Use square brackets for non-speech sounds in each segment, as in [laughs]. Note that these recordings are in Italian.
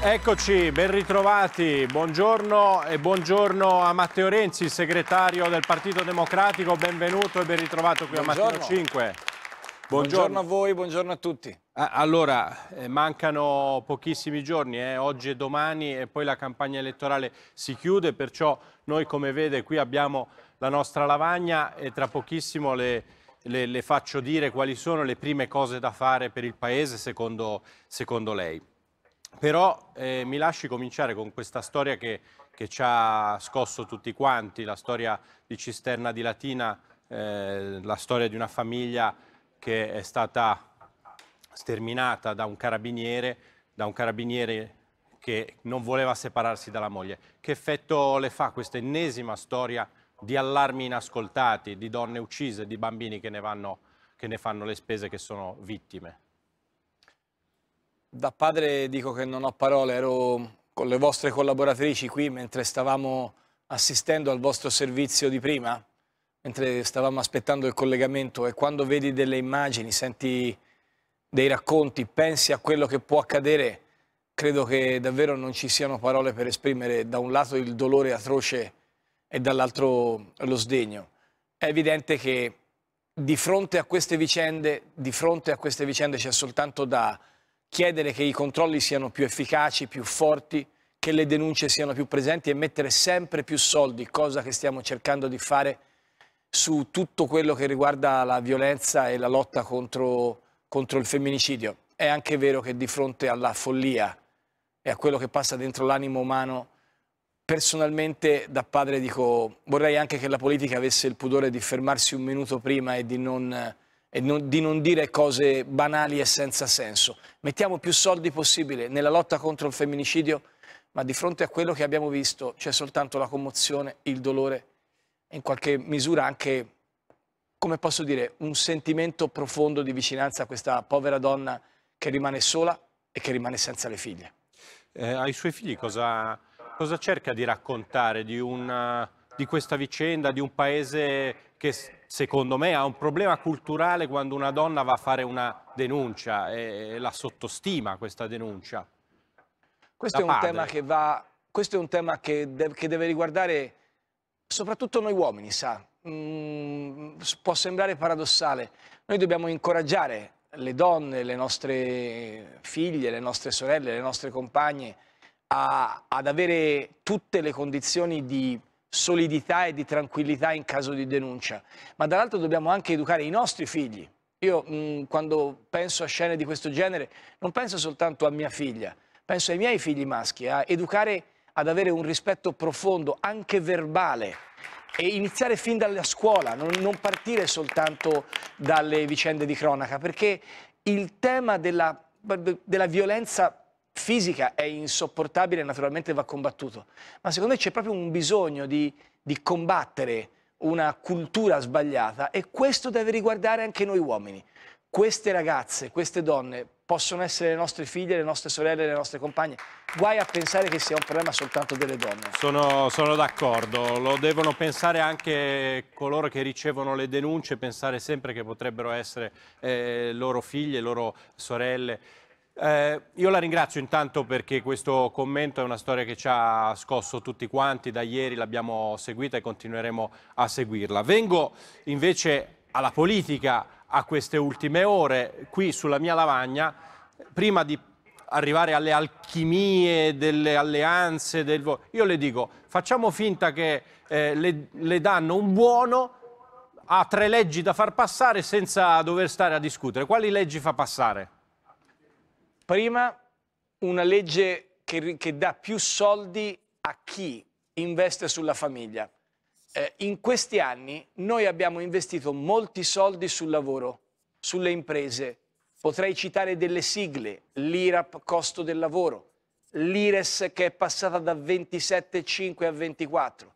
Eccoci, ben ritrovati. Buongiorno e buongiorno a Matteo Renzi, segretario del Partito Democratico. Benvenuto e ben ritrovato qui buongiorno. a Matteo 5. Buongiorno. buongiorno. a voi, buongiorno a tutti. Allora, eh, mancano pochissimi giorni, eh? oggi e domani, e poi la campagna elettorale si chiude, perciò noi, come vede, qui abbiamo la nostra lavagna e tra pochissimo le, le, le faccio dire quali sono le prime cose da fare per il Paese, secondo, secondo lei. Però eh, mi lasci cominciare con questa storia che, che, ci ha scosso tutti quanti, la storia di Cisterna di Latina, eh, la storia di una famiglia che è stata sterminata da un carabiniere, da un carabiniere che non voleva separarsi dalla moglie. Che effetto le fa questa ennesima storia di allarmi inascoltati, di donne uccise, di bambini che ne, vanno, che ne fanno le spese, che sono vittime? Da padre dico che non ho parole, ero con le vostre collaboratrici qui mentre stavamo assistendo al vostro servizio di prima, mentre stavamo aspettando il collegamento e quando vedi delle immagini, senti dei racconti, pensi a quello che può accadere, credo che davvero non ci siano parole per esprimere da un lato il dolore atroce e dall'altro lo sdegno. È evidente che di fronte a queste vicende, di fronte a queste vicende c'è soltanto da chiedere che i controlli siano più efficaci, più forti, che le denunce siano più presenti e mettere sempre più soldi, cosa che stiamo cercando di fare su tutto quello che riguarda la violenza e la lotta contro, contro il femminicidio. È anche vero che di fronte alla follia e a quello che passa dentro l'animo umano, personalmente da padre dico vorrei anche che la politica avesse il pudore di fermarsi un minuto prima e di non e non, di non dire cose banali e senza senso. Mettiamo più soldi possibile nella lotta contro il femminicidio, ma di fronte a quello che abbiamo visto c'è soltanto la commozione, il dolore e in qualche misura anche, come posso dire, un sentimento profondo di vicinanza a questa povera donna che rimane sola e che rimane senza le figlie. Eh, ai suoi figli cosa, cosa, cerca di raccontare di, una, di questa vicenda, di un paese che secondo me ha un problema culturale quando una donna va a fare una denuncia e la sottostima questa denuncia. Questo, è un, va, questo è un tema che, de che deve riguardare soprattutto noi uomini, sa? Mm, può sembrare paradossale, noi dobbiamo incoraggiare le donne, le nostre figlie, le nostre sorelle, le nostre compagne a, ad avere tutte le condizioni di solidità e di tranquillità in caso di denuncia, ma dall'altro dobbiamo anche educare i nostri figli. Io mh, mm, quando penso a scene di questo genere non penso soltanto a mia figlia, penso ai miei figli maschi, a educare ad avere un rispetto profondo, anche verbale, e iniziare fin dalla scuola, non, non partire soltanto dalle vicende di cronaca, perché il tema della, della violenza fisica è insopportabile, naturalmente va combattuto, ma secondo me c'è proprio un bisogno di, di combattere una cultura sbagliata e questo deve riguardare anche noi uomini. Queste ragazze, queste donne possono essere le nostre figlie, le nostre sorelle, le nostre compagne. Guai a pensare che sia un problema soltanto delle donne. Sono, sono d'accordo, lo devono pensare anche coloro che ricevono le denunce, pensare sempre che potrebbero essere eh, loro figlie, loro sorelle. Eh, io la ringrazio intanto perché questo commento è una storia che ci ha scosso tutti quanti, da ieri l'abbiamo seguita e continueremo a seguirla. Vengo invece alla politica a queste ultime ore, qui sulla mia lavagna, prima di arrivare alle alchimie delle alleanze, del... io le dico, facciamo finta che eh, le, le danno un buono a tre leggi da far passare senza dover stare a discutere. Quali leggi fa passare? Prima una legge che, che dà più soldi a chi investe sulla famiglia. Eh, in questi anni noi abbiamo investito molti soldi sul lavoro, sulle imprese. Potrei citare delle sigle, l'IRAP costo del lavoro, l'IRES che è passata da 27,5 a 24.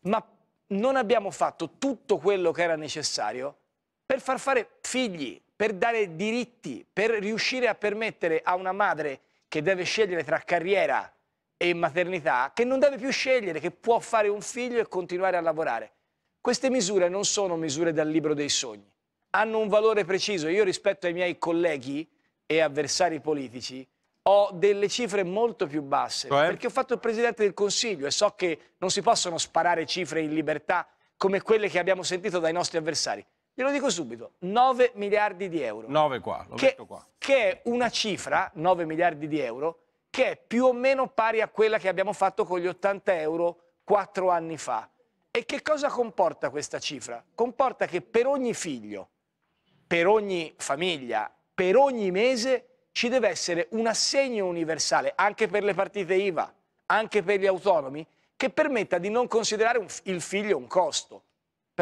Ma non abbiamo fatto tutto quello che era necessario per far fare figli, per dare diritti, per riuscire a permettere a una madre che deve scegliere tra carriera e maternità, che non deve più scegliere, che può fare un figlio e continuare a lavorare. Queste misure non sono misure dal libro dei sogni, hanno un valore preciso. Io rispetto ai miei colleghi e avversari politici ho delle cifre molto più basse, cioè? perché ho fatto il Presidente del Consiglio e so che non si possono sparare cifre in libertà come quelle che abbiamo sentito dai nostri avversari. Te lo dico subito, 9 miliardi di euro. 9 qua, lo che, metto qua. Che è una cifra, 9 miliardi di euro, che è più o meno pari a quella che abbiamo fatto con gli 80 euro 4 anni fa. E che cosa comporta questa cifra? Comporta che per ogni figlio, per ogni famiglia, per ogni mese ci deve essere un assegno universale, anche per le partite IVA, anche per gli autonomi, che permetta di non considerare il figlio un costo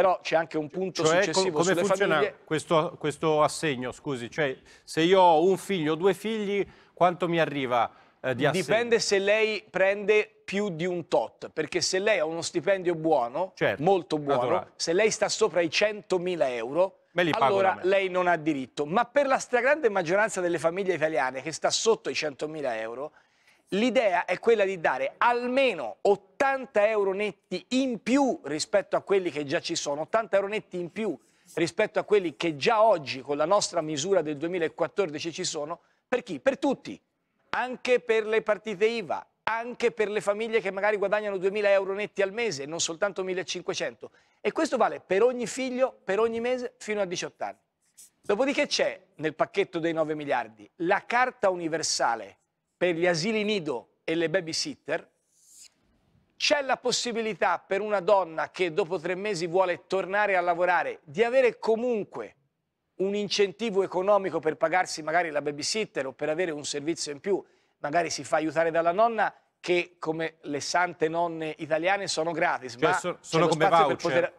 però c'è anche un punto cioè, successivo come funziona famiglie... questo, questo, assegno, scusi? Cioè, se io ho un figlio o due figli, quanto mi arriva eh, di assegno? Dipende se lei prende più di un tot, perché se lei ha uno stipendio buono, certo, molto buono, naturale. se lei sta sopra i 100.000 euro, allora lei non ha diritto. Ma per la stragrande maggioranza delle famiglie italiane che sta sotto i 100.000 euro, L'idea è quella di dare almeno 80 euro netti in più rispetto a quelli che già ci sono, 80 euro netti in più rispetto a quelli che già oggi con la nostra misura del 2014 ci sono, per chi? Per tutti, anche per le partite IVA, anche per le famiglie che magari guadagnano 2.000 euro netti al mese, e non soltanto 1.500. E questo vale per ogni figlio, per ogni mese, fino a 18 anni. Dopodiché c'è nel pacchetto dei 9 miliardi la carta universale per gli asili nido e le babysitter, c'è la possibilità per una donna che dopo tre mesi vuole tornare a lavorare di avere comunque un incentivo economico per pagarsi magari la babysitter o per avere un servizio in più, magari si fa aiutare dalla nonna che come le sante nonne italiane sono gratis, cioè, ma so, sono come voucher. Poter...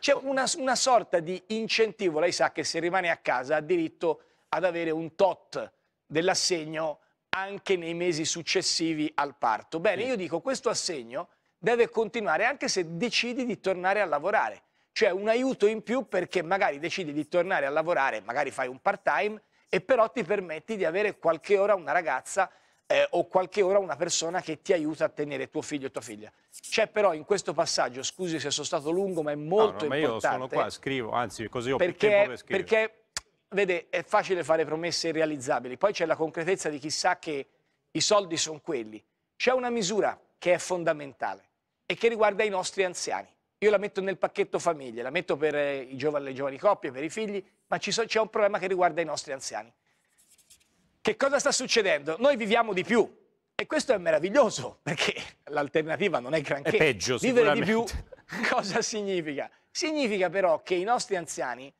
C'è una, una sorta di incentivo, lei sa che se rimane a casa ha diritto ad avere un tot dell'assegno anche nei mesi successivi al parto. Bene, io dico questo assegno deve continuare anche se decidi di tornare a lavorare, cioè un aiuto in più perché magari decidi di tornare a lavorare, magari fai un part-time e però ti permetti di avere qualche ora una ragazza eh, o qualche ora una persona che ti aiuta a tenere tuo figlio e tua figlia. C'è però in questo passaggio, scusi se sono stato lungo, ma è molto no, no, importante. Ma io sono qua, scrivo, anzi così ho perché, più tempo per scrivere. Perché Vede, è facile fare promesse irrealizzabili, poi c'è la concretezza di chi sa che i soldi sono quelli. C'è una misura che è fondamentale e che riguarda i nostri anziani. Io la metto nel pacchetto famiglie, la metto per eh, giovani, le giovani coppie, per i figli, ma c'è so, un problema che riguarda i nostri anziani. Che cosa sta succedendo? Noi viviamo di più e questo è meraviglioso [laughs] perché l'alternativa non è granché. È peggio, Vivere di più [laughs] cosa significa? Significa però che i nostri anziani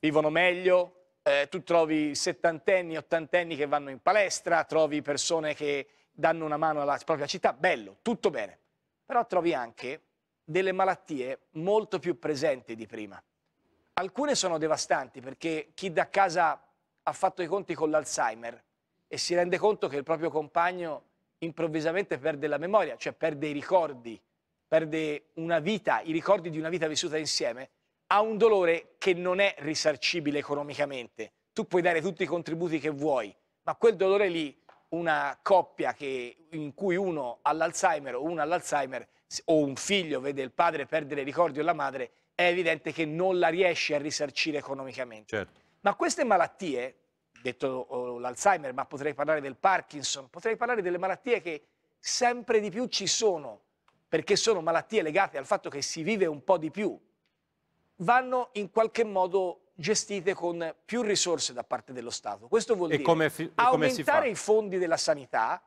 vivono meglio, eh, tu trovi settantenni, ottantenni che vanno in palestra, trovi persone che danno una mano alla propria città, bello, tutto bene. Però trovi anche delle malattie molto più presenti di prima. Alcune sono devastanti perché chi da casa ha fatto i conti con l'Alzheimer e si rende conto che il proprio compagno improvvisamente perde la memoria, cioè perde i ricordi, perde una vita, i ricordi di una vita vissuta insieme, ha un dolore che non è risarcibile economicamente. Tu puoi dare tutti i contributi che vuoi, ma quel dolore lì, una coppia che, in cui uno ha l'Alzheimer o uno ha l'Alzheimer o un figlio vede il padre perdere i ricordi o la madre, è evidente che non la riesce a risarcire economicamente. Certo. Ma queste malattie, detto oh, l'Alzheimer, ma potrei parlare del Parkinson, potrei parlare delle malattie che sempre di più ci sono, perché sono malattie legate al fatto che si vive un po' di più, vanno in qualche modo gestite con più risorse da parte dello Stato. Questo vuol e dire come come aumentare i fondi della sanità.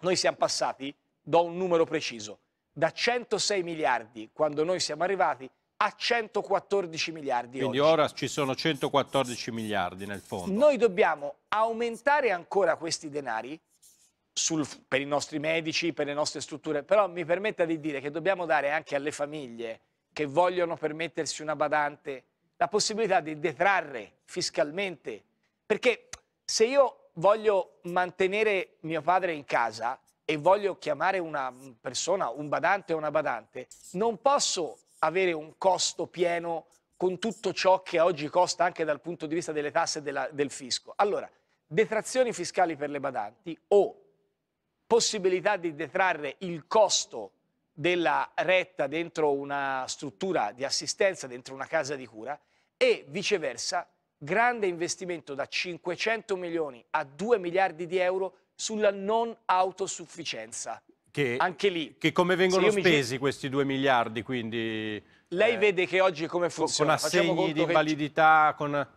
Noi siamo passati, do un numero preciso, da 106 miliardi quando noi siamo arrivati a 114 miliardi. Quindi oggi. ora ci sono 114 miliardi nel fondo. Noi dobbiamo aumentare ancora questi denari sul, per i nostri medici, per le nostre strutture, però mi permetta di dire che dobbiamo dare anche alle famiglie che vogliono permettersi una badante la possibilità di detrarre fiscalmente. Perché se io voglio mantenere mio padre in casa e voglio chiamare una persona, un badante o una badante, non posso avere un costo pieno con tutto ciò che oggi costa anche dal punto di vista delle tasse della, del fisco. Allora, detrazioni fiscali per le badanti o possibilità di detrarre il costo della retta dentro una struttura di assistenza, dentro una casa di cura e viceversa grande investimento da 500 milioni a 2 miliardi di euro sulla non autosufficienza. Che, Anche lì. Che come vengono spesi mi... questi 2 miliardi quindi? Lei eh, vede che oggi come funziona? Con assegni di invalidità, che... con...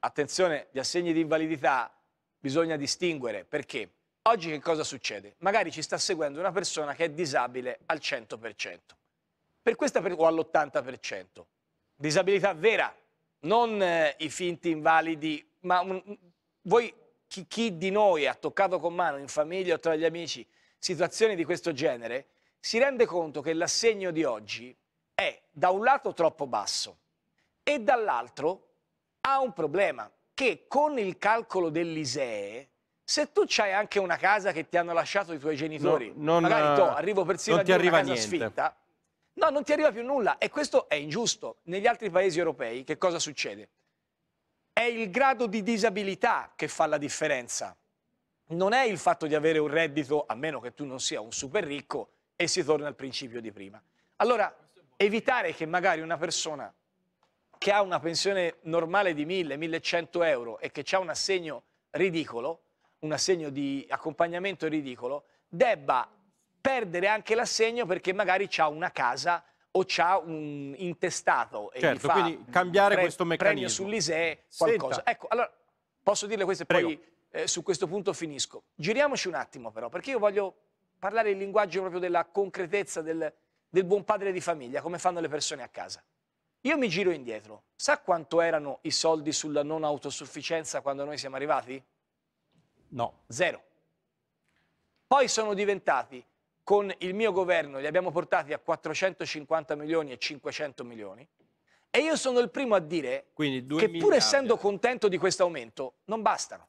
Attenzione, gli assegni di invalidità bisogna distinguere perché Oggi che cosa succede? Magari ci sta seguendo una persona che è disabile al 100%. Per questa per, o all'80%. Disabilità vera, non eh, i finti invalidi, ma un, voi, chi, chi di noi ha toccato con mano in famiglia o tra gli amici situazioni di questo genere, si rende conto che l'assegno di oggi è da un lato troppo basso e dall'altro ha un problema che con il calcolo dell'ISEE se tu hai anche una casa che ti hanno lasciato i tuoi genitori, no, non, magari to, arrivo persino non ti a arriva una niente. Sfitta, no, non ti arriva più nulla e questo è ingiusto. Negli altri paesi europei che cosa succede? È il grado di disabilità che fa la differenza. Non è il fatto di avere un reddito, a meno che tu non sia un super ricco, e si torna al principio di prima. Allora, evitare che magari una persona che ha una pensione normale di 1000-1100 euro e che ha un assegno ridicolo, un assegno di accompagnamento ridicolo, debba perdere anche l'assegno perché magari ha una casa o ha un intestato e certo, quindi cambiare pre- questo meccanismo. premio sull'ISEE, qualcosa. Senta. Ecco, allora posso dirle questo e poi eh, su questo punto finisco. Giriamoci un attimo però, perché io voglio parlare il linguaggio proprio della concretezza del, del buon padre di famiglia, come fanno le persone a casa. Io mi giro indietro. Sa quanto erano i soldi sulla non autosufficienza quando noi siamo arrivati? No, zero. Poi sono diventati, con il mio governo, li abbiamo portati a 450 milioni e 500 milioni, e io sono il primo a dire che miliardi. pur essendo contento di questo aumento, non bastano.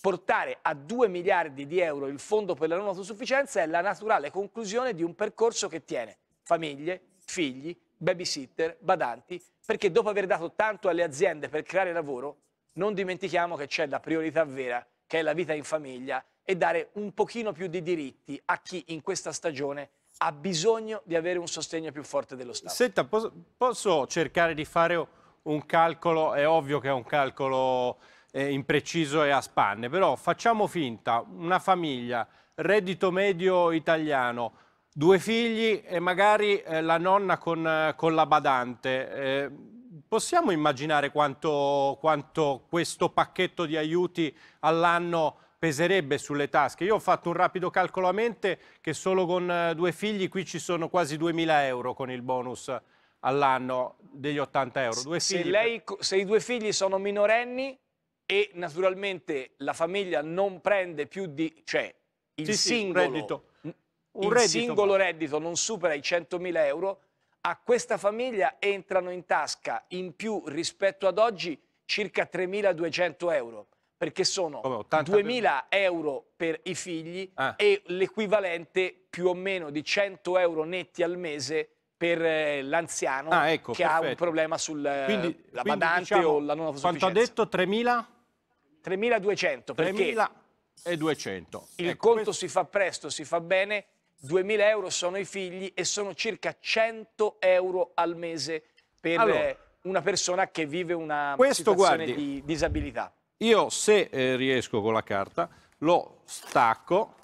Portare a 2 miliardi di euro il fondo per la non autosufficienza è la naturale conclusione di un percorso che tiene famiglie, figli, babysitter, badanti, perché dopo aver dato tanto alle aziende per creare lavoro, non dimentichiamo che c'è la priorità vera che è la vita in famiglia e dare un pochino più di diritti a chi in questa stagione ha bisogno di avere un sostegno più forte dello Stato. Senta, posso, posso cercare di fare un calcolo? È ovvio che è un calcolo eh, impreciso e a spanne, però facciamo finta, una famiglia, reddito medio italiano, due figli e magari eh, la nonna con, con la badante. Eh, Possiamo immaginare quanto, quanto questo pacchetto di aiuti all'anno peserebbe sulle tasche. Io ho fatto un rapido calcolo a mente che solo con eh, due figli qui ci sono quasi 2.000 euro con il bonus all'anno degli 80 euro. Due se, lei, se, i due figli sono minorenni e naturalmente la famiglia non prende più di... cioè il sì, singolo, sì, reddito. Un il reddito, singolo reddito non supera i 100.000 euro, a questa famiglia entrano in tasca in più rispetto ad oggi circa 3.200 euro perché sono 2.000 euro per i figli ah. e l'equivalente più o meno di 100 euro netti al mese per eh, l'anziano ah, ecco, che perfetto. ha un problema sulla eh, badante diciamo, o la non autosufficienza. Quanto ha detto? 3.000? 3.200 perché 3.200. il ecco, conto questo... si fa presto, si fa bene 2.000 euro sono i figli e sono circa 100 euro al mese per allora, eh, una persona che vive una situazione guardi, di disabilità. Io se eh, riesco con la carta lo stacco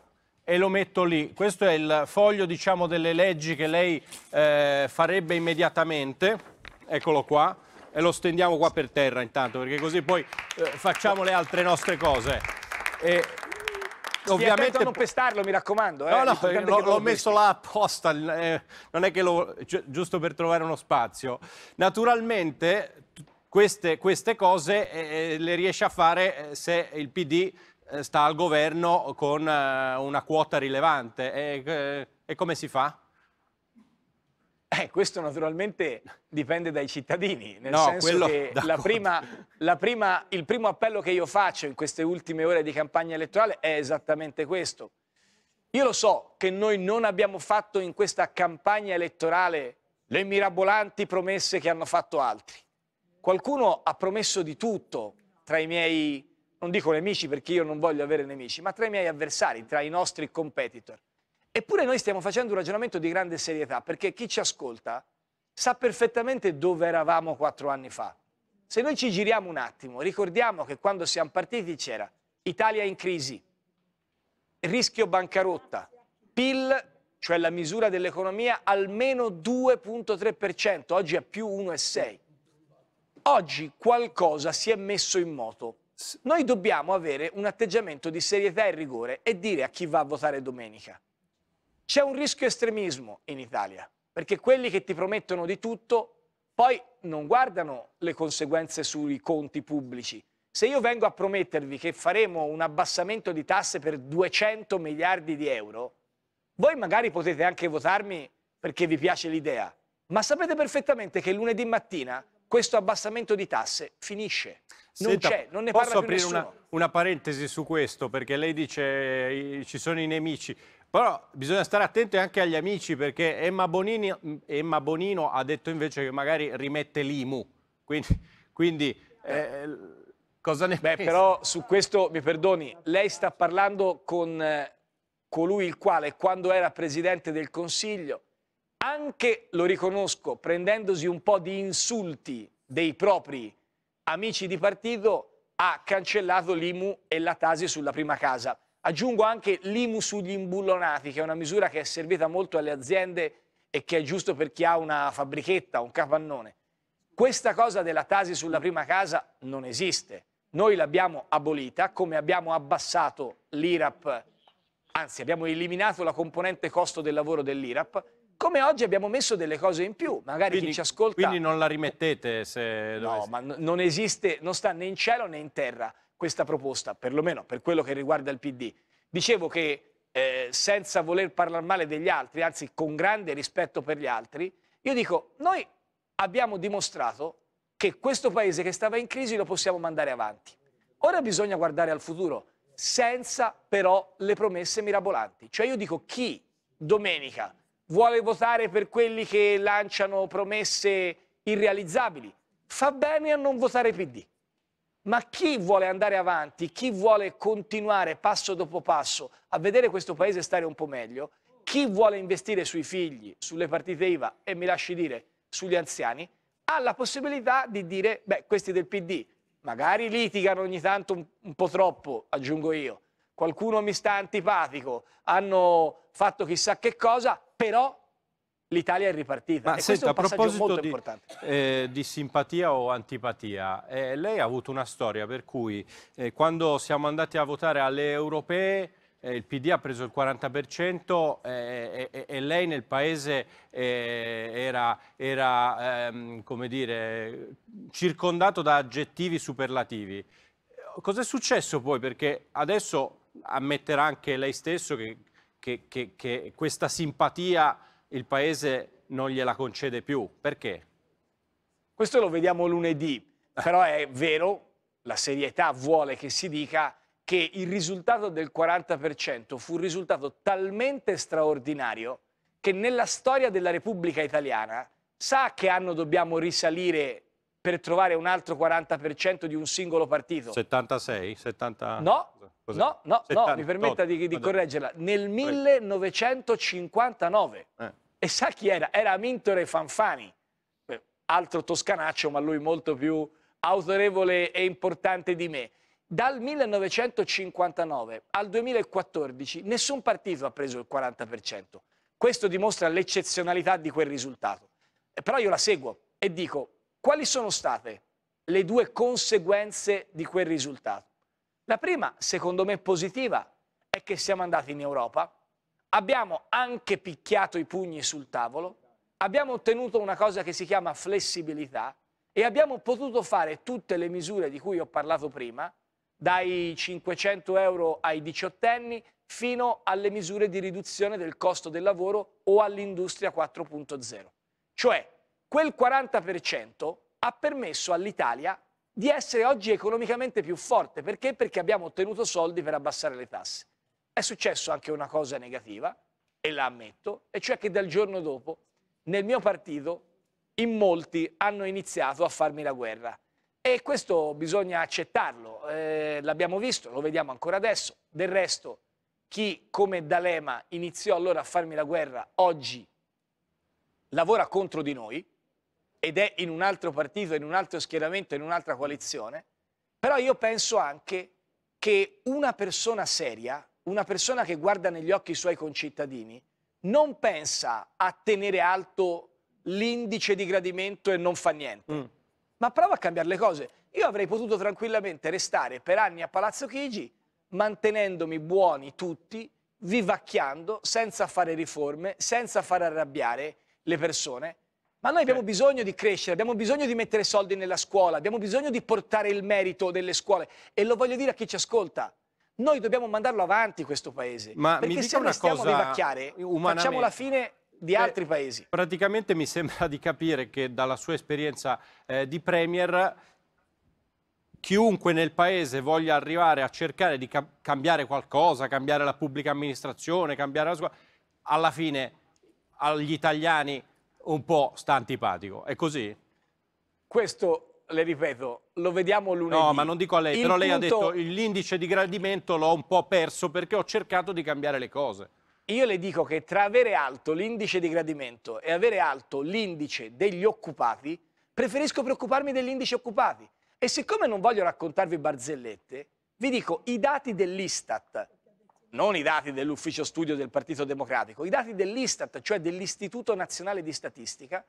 e lo metto lì. Questo è il foglio diciamo, delle leggi che lei eh, farebbe immediatamente. Eccolo qua. E lo stendiamo qua per terra intanto perché così poi eh, facciamo le altre nostre cose. E ovviamente... non pestarlo, mi raccomando. eh, no, no l'ho, l'ho messo là apposta, eh, non è che lo... giusto per trovare uno spazio. Naturalmente queste, queste cose eh, eh, le riesce a fare eh, se il PD sta al governo con una quota rilevante. E, e come si fa? Eh, questo naturalmente dipende dai cittadini, nel no, senso che [laughs] la prima, la prima, il primo appello che io faccio in queste ultime ore di campagna elettorale è esattamente questo. Io lo so che noi non abbiamo fatto in questa campagna elettorale le mirabolanti promesse che hanno fatto altri. Qualcuno ha promesso di tutto tra i miei, non dico nemici perché io non voglio avere nemici, ma tra i miei avversari, tra i nostri competitor. Eppure noi stiamo facendo un ragionamento di grande serietà, perché chi ci ascolta sa perfettamente dove eravamo quattro anni fa. Se noi ci giriamo un attimo, ricordiamo che quando siamo partiti c'era Italia in crisi, rischio bancarotta, PIL, cioè la misura dell'economia, almeno 2.3%, oggi è più 1,6%. Oggi qualcosa si è messo in moto. Noi dobbiamo avere un atteggiamento di serietà e rigore e dire a chi va a votare domenica c'è un rischio estremismo in Italia, perché quelli che ti promettono di tutto poi non guardano le conseguenze sui conti pubblici. Se io vengo a promettervi che faremo un abbassamento di tasse per 200 miliardi di euro, voi magari potete anche votarmi perché vi piace l'idea, ma sapete perfettamente che lunedì mattina questo abbassamento di tasse finisce. Non Senta, c'è, non ne parla Posso aprire una, una, parentesi su questo? Perché lei dice eh, ci sono i nemici. Però bisogna stare attenti anche agli amici perché Emma, Bonini, mm, Emma Bonino ha detto invece che magari rimette l'IMU. Quindi, quindi eh, cosa ne Beh, pensa? Però su questo, mi perdoni, lei sta parlando con eh, colui il quale quando era presidente del Consiglio anche, lo riconosco, prendendosi un po' di insulti dei propri amici di partito, ha cancellato l'IMU e la Tasi sulla prima casa. Aggiungo anche l'IMU sugli imbullonati, che è una misura che è servita molto alle aziende e che è giusto per chi ha una fabbrichetta, un capannone. Questa cosa della Tasi sulla prima casa non esiste. Noi l'abbiamo abolita, come abbiamo abbassato l'IRAP, anzi abbiamo eliminato la componente costo del lavoro dell'IRAP, come oggi abbiamo messo delle cose in più, magari quindi, chi ci ascolta... Quindi non la rimettete se... No, ma non esiste, non sta né in cielo né in terra questa proposta, perlomeno per quello che riguarda il PD. Dicevo che eh, senza voler parlare male degli altri, anzi con grande rispetto per gli altri, io dico, noi abbiamo dimostrato che questo paese che stava in crisi lo possiamo mandare avanti. Ora bisogna guardare al futuro, senza però le promesse mirabolanti. Cioè io dico chi domenica vuole votare per quelli che lanciano promesse irrealizzabili. Fa bene a non votare PD. Ma chi vuole andare avanti, chi vuole continuare passo dopo passo a vedere questo paese stare un po' meglio, chi vuole investire sui figli, sulle partite IVA e mi lasci dire sugli anziani, ha la possibilità di dire, beh, questi del PD magari litigano ogni tanto un, un po' troppo, aggiungo io, qualcuno mi sta antipatico, hanno fatto chissà che cosa, però l'Italia è ripartita. Ma e senta, a molto di, eh, di, simpatia o antipatia, eh, lei ha avuto una storia per cui eh, quando siamo andati a votare alle europee eh, il PD ha preso il 40% eh, e, e, e, lei nel paese eh, era, era ehm, come dire, circondato da aggettivi superlativi. Cos'è successo poi? Perché adesso ammetterà anche lei stesso che che, che, che questa simpatia il Paese non gliela concede più. Perché? Questo lo vediamo lunedì, però è vero, la serietà vuole che si dica che il risultato del 40% fu un risultato talmente straordinario che nella storia della Repubblica Italiana sa che anno dobbiamo risalire per trovare un altro 40% di un singolo partito. 76? 70... No, no, no, 70, no, mi permetta di, di correggerla. Nel 1959. Eh. E sa chi era? Era Mintore Fanfani, eh, altro toscanaccio, ma lui molto più autorevole e importante di me. Dal 1959 al 2014 nessun partito ha preso il 40%. Questo dimostra l'eccezionalità di quel risultato. Eh, però io la seguo e dico, quali sono state le due conseguenze di quel risultato? La prima, secondo me positiva, è che siamo andati in Europa, abbiamo anche picchiato i pugni sul tavolo, abbiamo ottenuto una cosa che si chiama flessibilità e abbiamo potuto fare tutte le misure di cui ho parlato prima, dai 500 euro ai diciottenni fino alle misure di riduzione del costo del lavoro o all'industria 4.0. Cioè, quel 40% ha permesso all'Italia di essere oggi economicamente più forte. Perché? Perché abbiamo ottenuto soldi per abbassare le tasse. È successo anche una cosa negativa, e la ammetto, e cioè che dal giorno dopo nel mio partito in molti hanno iniziato a farmi la guerra. E questo bisogna accettarlo, eh, l'abbiamo visto, lo vediamo ancora adesso. Del resto, chi come D'Alema iniziò allora a farmi la guerra, oggi lavora contro di noi, ed è in un altro partito, in un altro schieramento, in un'altra coalizione, però io penso anche che una persona seria, una persona che guarda negli occhi i suoi concittadini, non pensa a tenere alto l'indice di gradimento e non fa niente, mm. ma prova a cambiare le cose. Io avrei potuto tranquillamente restare per anni a Palazzo Chigi, mantenendomi buoni tutti, vivacchiando, senza fare riforme, senza far arrabbiare le persone, ma noi abbiamo bisogno di crescere, abbiamo bisogno di mettere soldi nella scuola, abbiamo bisogno di portare il merito delle scuole. E lo voglio dire a chi ci ascolta. Noi dobbiamo mandarlo avanti questo paese. Ma perché se noi stiamo a vivacchiare, facciamo la fine di eh, altri eh, paesi. Praticamente mi sembra di capire che dalla sua esperienza eh, di Premier chiunque nel paese voglia arrivare a cercare di ca cambiare qualcosa, cambiare la pubblica amministrazione, cambiare la scuola, alla fine agli italiani un po' sta antipatico. È così? Questo, le ripeto, lo vediamo lunedì. No, ma non dico a lei, il però lei ha detto l'indice di gradimento l'ho un po' perso perché ho cercato di cambiare le cose. Io le dico che tra avere alto l'indice di gradimento e avere alto l'indice degli occupati, preferisco preoccuparmi degli indici occupati. E siccome non voglio raccontarvi barzellette, vi dico i dati dell'Istat non i dati dell'ufficio studio del Partito Democratico, i dati dell'Istat, cioè dell'Istituto Nazionale di Statistica,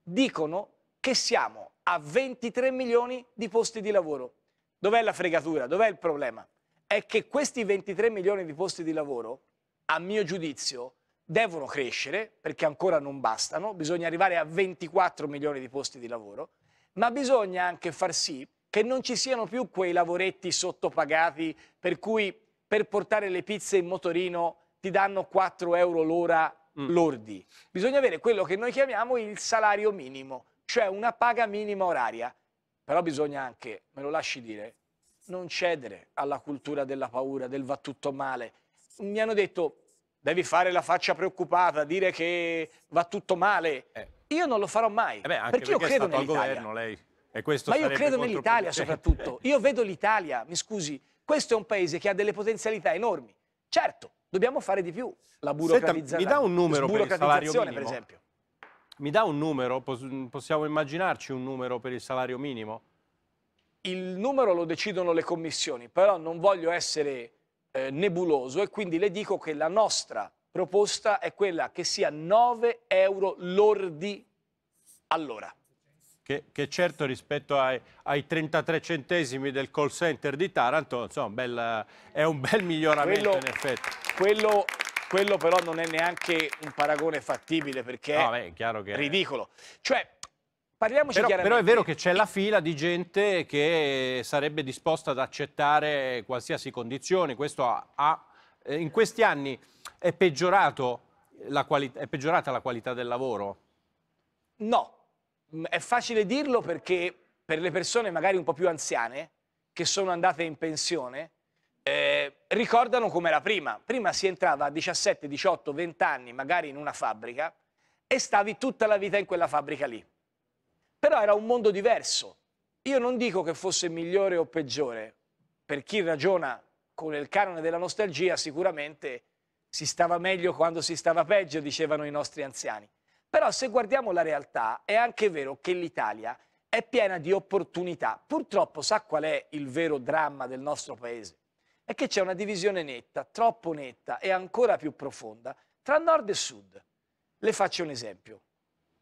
dicono che siamo a 23 milioni di posti di lavoro. Dov'è la fregatura? Dov'è il problema? È che questi 23 milioni di posti di lavoro, a mio giudizio, devono crescere perché ancora non bastano, bisogna arrivare a 24 milioni di posti di lavoro, ma bisogna anche far sì che non ci siano più quei lavoretti sottopagati per cui per portare le pizze in motorino ti danno 4 euro l'ora mm. lordi. Bisogna avere quello che noi chiamiamo il salario minimo, cioè una paga minima oraria. Però bisogna anche, me lo lasci dire, non cedere alla cultura della paura, del va tutto male. Mi hanno detto, devi fare la faccia preoccupata, dire che va tutto male. Eh. Io non lo farò mai, eh beh, perché, perché io credo nell'Italia. Ma io credo nell'Italia soprattutto. Io vedo l'Italia, mi scusi, questo è un paese che ha delle potenzialità enormi. Certo, dobbiamo fare di più. La burocratizzazione. mi dà un numero per il salario minimo. per esempio. Mi dà un numero? Possiamo immaginarci un numero per il salario minimo? Il numero lo decidono le commissioni, però non voglio essere eh, nebuloso e quindi le dico che la nostra proposta è quella che sia 9 euro lordi all'ora che, che certo rispetto ai, ai, 33 centesimi del call center di Taranto, insomma, bella, è un bel miglioramento quello, in effetti. Quello, quello, però non è neanche un paragone fattibile perché no, beh, è ridicolo. Cioè, Parliamoci però, però è vero che c'è la fila di gente che sarebbe disposta ad accettare qualsiasi condizione. Questo ha, ha, eh, in questi anni è, è peggiorata la qualità del lavoro? No, Mm, è facile dirlo perché per le persone magari un po' più anziane, che sono andate in pensione, eh, ricordano com'era prima. Prima si entrava a 17, 18, 20 anni magari in una fabbrica e stavi tutta la vita in quella fabbrica lì. Però era un mondo diverso. Io non dico che fosse migliore o peggiore. Per chi ragiona con il canone della nostalgia, sicuramente si stava meglio quando si stava peggio, dicevano i nostri anziani. Però se guardiamo la realtà è anche vero che l'Italia è piena di opportunità. Purtroppo sa qual è il vero dramma del nostro paese? È che c'è una divisione netta, troppo netta e ancora più profonda tra nord e sud. Le faccio un esempio.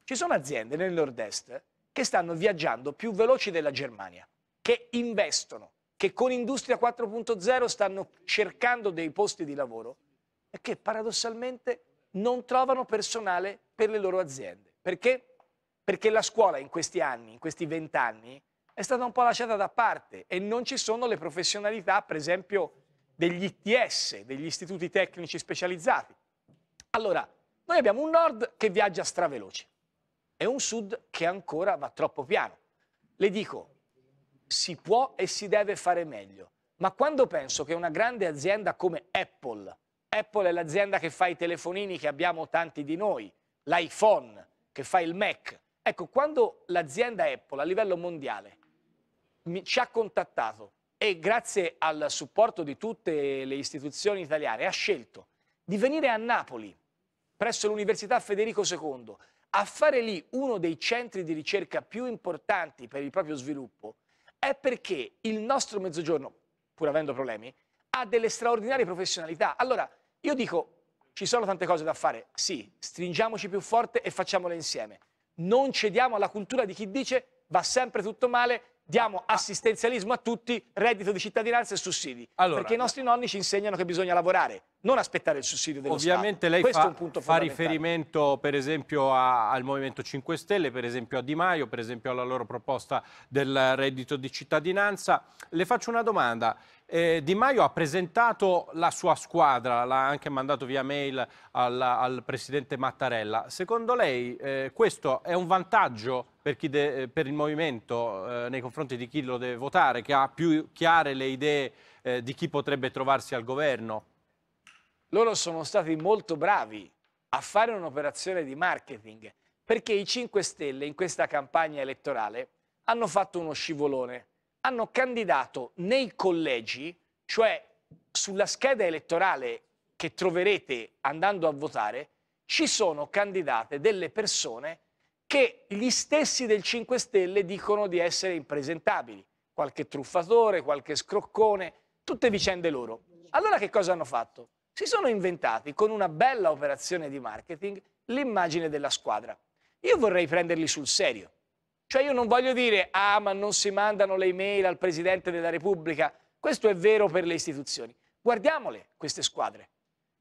Ci sono aziende nel nord-est che stanno viaggiando più veloci della Germania, che investono, che con Industria 4.0 stanno cercando dei posti di lavoro e che paradossalmente non trovano personale per le loro aziende. Perché? Perché la scuola in questi anni, in questi vent'anni, è stata un po' lasciata da parte e non ci sono le professionalità, per esempio, degli ITS, degli istituti tecnici specializzati. Allora, noi abbiamo un nord che viaggia straveloce e un sud che ancora va troppo piano. Le dico, si può e si deve fare meglio, ma quando penso che una grande azienda come Apple Apple è l'azienda che fa i telefonini che abbiamo tanti di noi, l'iPhone che fa il Mac. Ecco, quando l'azienda Apple a livello mondiale mi, ci ha contattato e grazie al supporto di tutte le istituzioni italiane ha scelto di venire a Napoli presso l'Università Federico II a fare lì uno dei centri di ricerca più importanti per il proprio sviluppo è perché il nostro mezzogiorno, pur avendo problemi, ha delle straordinarie professionalità. Allora, io dico, ci sono tante cose da fare, sì, stringiamoci più forte e facciamole insieme. Non cediamo alla cultura di chi dice va sempre tutto male, diamo ah, ah. assistenzialismo a tutti, reddito di cittadinanza e sussidi. Allora, perché i nostri nonni ci insegnano che bisogna lavorare, non aspettare il sussidio dello ovviamente Stato. Ovviamente lei Questo fa, è un punto fa riferimento per esempio a, al Movimento 5 Stelle, per esempio a Di Maio, per esempio alla loro proposta del reddito di cittadinanza. Le faccio una domanda. Eh, di Maio ha presentato la sua squadra, l'ha anche mandato via mail al, al presidente Mattarella. Secondo lei eh, questo è un vantaggio per, de, eh, per il movimento eh, nei confronti di chi lo deve votare, che ha più chiare le idee eh, di chi potrebbe trovarsi al governo? Loro sono stati molto bravi a fare un'operazione di marketing perché i 5 Stelle in questa campagna elettorale hanno fatto uno scivolone hanno candidato nei collegi, cioè sulla scheda elettorale che troverete andando a votare, ci sono candidate delle persone che gli stessi del 5 Stelle dicono di essere impresentabili. Qualche truffatore, qualche scroccone, tutte vicende loro. Allora che cosa hanno fatto? Si sono inventati con una bella operazione di marketing l'immagine della squadra. Io vorrei prenderli sul serio. Cioè io non voglio dire, ah ma non si mandano le email al Presidente della Repubblica, questo è vero per le istituzioni. Guardiamole queste squadre,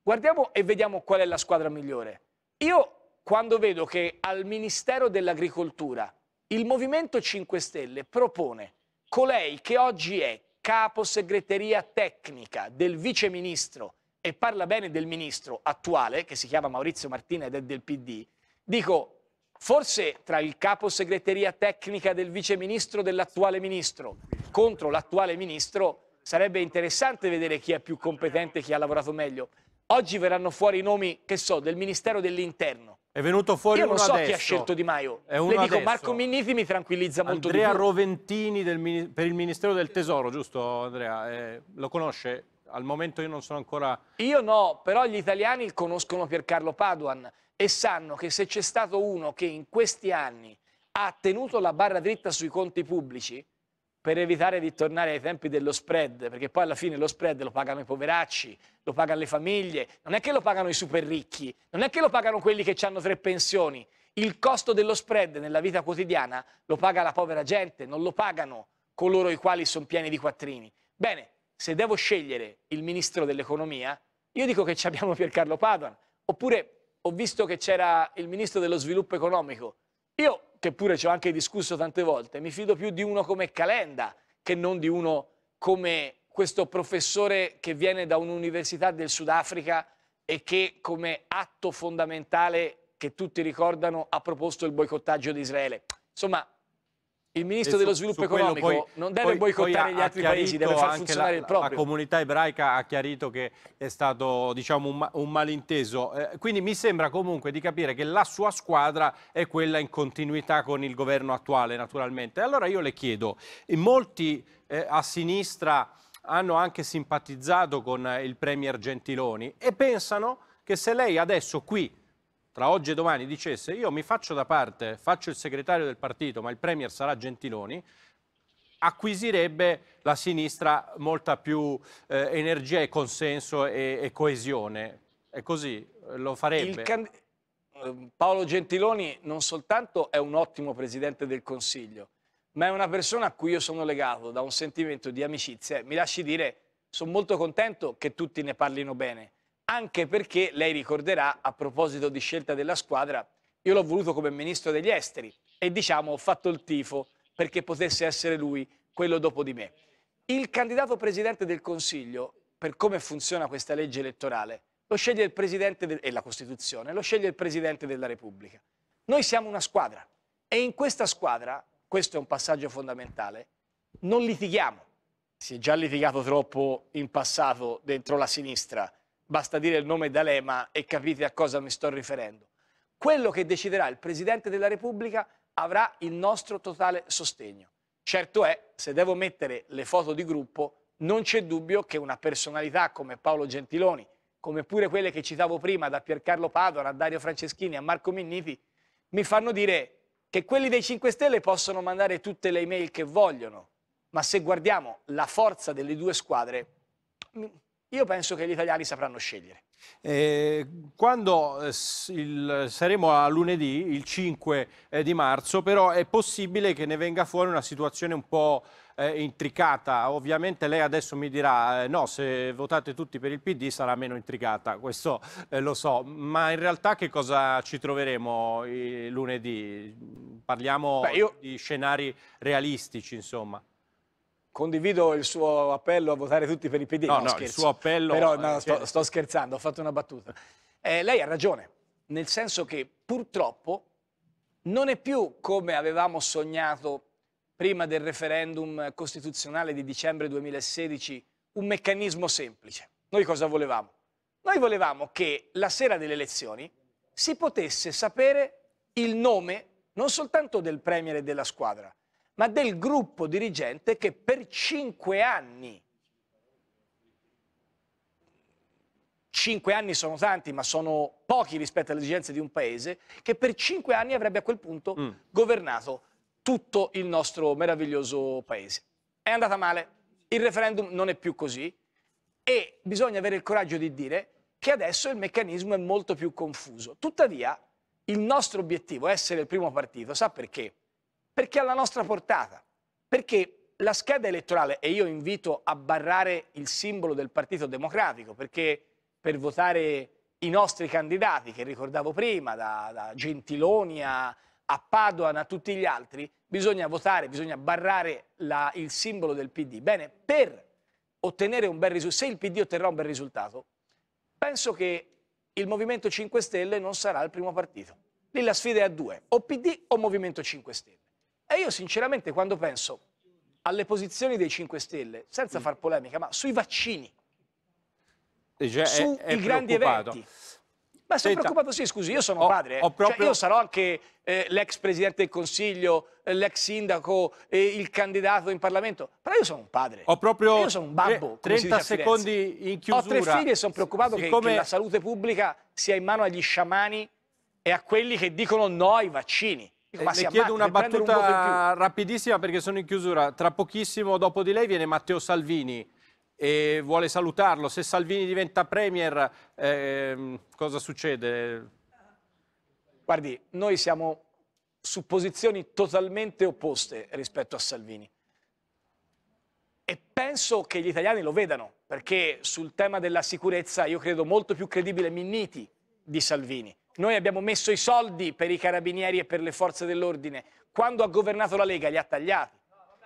guardiamo e vediamo qual è la squadra migliore. Io quando vedo che al Ministero dell'Agricoltura il Movimento 5 Stelle propone colei che oggi è capo segreteria tecnica del vice ministro e parla bene del ministro attuale, che si chiama Maurizio Martina ed è del PD, dico forse tra il capo segreteria tecnica del viceministro dell'attuale ministro contro l'attuale ministro sarebbe interessante vedere chi è più competente, chi ha lavorato meglio. Oggi verranno fuori i nomi, che so, del Ministero dell'Interno. È venuto fuori Io non so adesso. chi ha scelto Di Maio. Le dico adesso. Marco Minniti mi tranquillizza molto Andrea di più. Andrea Roventini del, per il Ministero del Tesoro, giusto Andrea? Eh, lo conosce? al momento io non sono ancora... Io no, però gli italiani conoscono Piercarlo Paduan e sanno che se c'è stato uno che in questi anni ha tenuto la barra dritta sui conti pubblici per evitare di tornare ai tempi dello spread, perché poi alla fine lo spread lo pagano i poveracci, lo pagano le famiglie, non è che lo pagano i super ricchi, non è che lo pagano quelli che hanno tre pensioni, il costo dello spread nella vita quotidiana lo paga la povera gente, non lo pagano coloro i quali sono pieni di quattrini. Bene, se devo scegliere il ministro dell'economia, io dico che ci abbiamo Piercarlo Padoan, oppure ho visto che c'era il ministro dello sviluppo economico, io che pure ci ho anche discusso tante volte, mi fido più di uno come Calenda che non di uno come questo professore che viene da un'università del Sudafrica e che come atto fondamentale che tutti ricordano ha proposto il boicottaggio di Israele. Insomma, il ministro su, dello sviluppo economico poi, non deve boicottare gli altri paesi, deve far funzionare la, il proprio. La comunità ebraica ha chiarito che è stato diciamo, un, un malinteso. Eh, quindi mi sembra comunque di capire che la sua squadra è quella in continuità con il governo attuale, naturalmente. Allora io le chiedo, molti eh, a sinistra hanno anche simpatizzato con il premier Gentiloni e pensano che se lei adesso qui tra oggi e domani dicesse io mi faccio da parte, faccio il segretario del partito, ma il Premier sarà Gentiloni, acquisirebbe la sinistra molta più eh, energia e consenso e, e, coesione. È così, lo farebbe. Ehm, Paolo Gentiloni non soltanto è un ottimo presidente del Consiglio, ma è una persona a cui io sono legato da un sentimento di amicizia. Mi lasci dire, sono molto contento che tutti ne parlino bene anche perché lei ricorderà, a proposito di scelta della squadra, io l'ho voluto come ministro degli esteri e diciamo ho fatto il tifo perché potesse essere lui quello dopo di me. Il candidato presidente del Consiglio, per come funziona questa legge elettorale, lo sceglie il presidente e la Costituzione, lo sceglie il presidente della Repubblica. Noi siamo una squadra e in questa squadra, questo è un passaggio fondamentale, non litighiamo. Si è già litigato troppo in passato dentro la sinistra basta dire il nome D'Alema e capite a cosa mi sto riferendo. Quello che deciderà il Presidente della Repubblica avrà il nostro totale sostegno. Certo è, se devo mettere le foto di gruppo, non c'è dubbio che una personalità come Paolo Gentiloni, come pure quelle che citavo prima, da Piercarlo Padoan a Dario Franceschini a Marco Minniti, mi fanno dire che quelli dei 5 Stelle possono mandare tutte le email che vogliono, ma se guardiamo la forza delle due squadre, io penso che gli italiani sapranno scegliere. Eh, quando eh, il, saremo a lunedì, il 5 eh, di marzo, però è possibile che ne venga fuori una situazione un po' eh, intricata. Ovviamente lei adesso mi dirà no, se votate tutti per il PD sarà meno intricata, questo lo so, ma in realtà che cosa ci troveremo lunedì? Parliamo Beh, io... di scenari realistici, insomma. Condivido il suo appello a votare tutti per i PD. No, no, no il suo appello... Però no, sto, sto, scherzando, ho fatto una battuta. Eh, lei ha ragione, nel senso che purtroppo non è più come avevamo sognato prima del referendum costituzionale di dicembre 2016 un meccanismo semplice. Noi cosa volevamo? Noi volevamo che la sera delle elezioni si potesse sapere il nome non soltanto del Premier e della squadra, ma del gruppo dirigente che per cinque anni, cinque anni sono tanti ma sono pochi rispetto alle esigenze di un paese, che per cinque anni avrebbe a quel punto mm. governato tutto il nostro meraviglioso paese. È andata male, il referendum non è più così e bisogna avere il coraggio di dire che adesso il meccanismo è molto più confuso. Tuttavia, il nostro obiettivo, è essere il primo partito, sa perché? perché è alla nostra portata, perché la scheda elettorale, e io invito a barrare il simbolo del Partito Democratico, perché per votare i nostri candidati, che ricordavo prima, da, da Gentiloni a, a Padoan a tutti gli altri, bisogna votare, bisogna barrare la, il simbolo del PD. Bene, per ottenere un bel risultato, se il PD otterrà un bel risultato, penso che il Movimento 5 Stelle non sarà il primo partito. Lì la sfida è a due, o PD o Movimento 5 Stelle. E io sinceramente quando penso alle posizioni dei 5 Stelle, senza mm. far polemica, ma sui vaccini, eh, cioè, sui grandi eventi... Ma sono Senta, preoccupato, sì, scusi, io sono ho, padre. Eh. Cioè, proprio... Cioè, io sarò anche eh, l'ex presidente del Consiglio, eh, l'ex sindaco, eh, il candidato in Parlamento. Però io sono un padre. Ho proprio io sono un babbo. 30 secondi in chiusura. Ho tre figli e sono preoccupato Siccome... che, che la salute pubblica sia in mano agli sciamani e a quelli che dicono no ai vaccini. Dico, eh, Le chiedo una battuta un rapidissima perché sono in chiusura. Tra pochissimo dopo di lei viene Matteo Salvini e vuole salutarlo. Se Salvini diventa Premier, eh, cosa succede? Guardi, noi siamo su posizioni totalmente opposte rispetto a Salvini. E penso che gli italiani lo vedano, perché sul tema della sicurezza io credo molto più credibile Minniti di Salvini. Noi abbiamo messo i soldi per i carabinieri e per le forze dell'ordine. Quando ha governato la Lega li ha tagliati.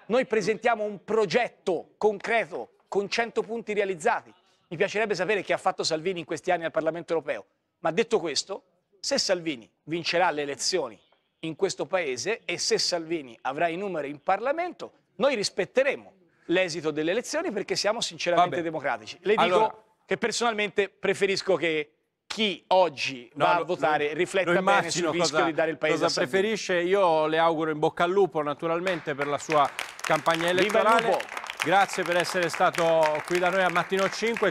Noi presentiamo un progetto concreto con 100 punti realizzati. Mi piacerebbe sapere che ha fatto Salvini in questi anni al Parlamento europeo. Ma detto questo, se Salvini vincerà le elezioni in questo Paese e se Salvini avrà i numeri in Parlamento, noi rispetteremo l'esito delle elezioni perché siamo sinceramente democratici. Le dico allora... che personalmente preferisco che chi oggi no, va a votare lo, rifletta bene sul rischio cosa, di dare il paese cosa preferisce. Io le auguro in bocca al lupo naturalmente per la sua campagna elettorale. Viva Grazie per essere stato qui da noi a Mattino 5.